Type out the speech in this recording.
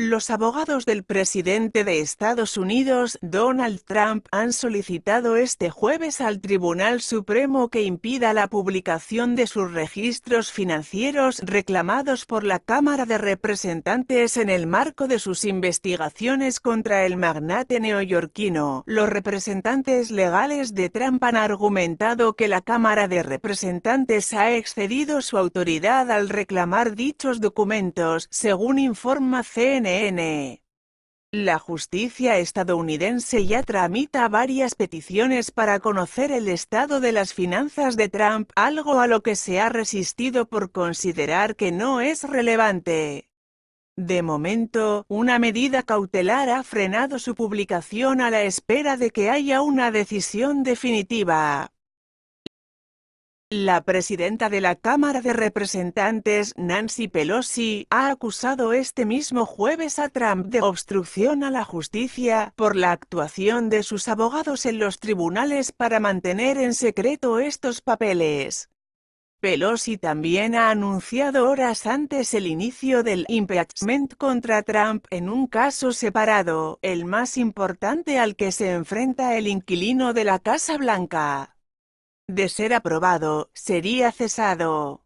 Los abogados del presidente de Estados Unidos, Donald Trump, han solicitado este jueves al Tribunal Supremo que impida la publicación de sus registros financieros reclamados por la Cámara de Representantes en el marco de sus investigaciones contra el magnate neoyorquino. Los representantes legales de Trump han argumentado que la Cámara de Representantes ha excedido su autoridad al reclamar dichos documentos, según informa CNN. La justicia estadounidense ya tramita varias peticiones para conocer el estado de las finanzas de Trump, algo a lo que se ha resistido por considerar que no es relevante. De momento, una medida cautelar ha frenado su publicación a la espera de que haya una decisión definitiva. La presidenta de la Cámara de Representantes, Nancy Pelosi, ha acusado este mismo jueves a Trump de obstrucción a la justicia por la actuación de sus abogados en los tribunales para mantener en secreto estos papeles. Pelosi también ha anunciado horas antes el inicio del impeachment contra Trump en un caso separado, el más importante al que se enfrenta el inquilino de la Casa Blanca. De ser aprobado, sería cesado.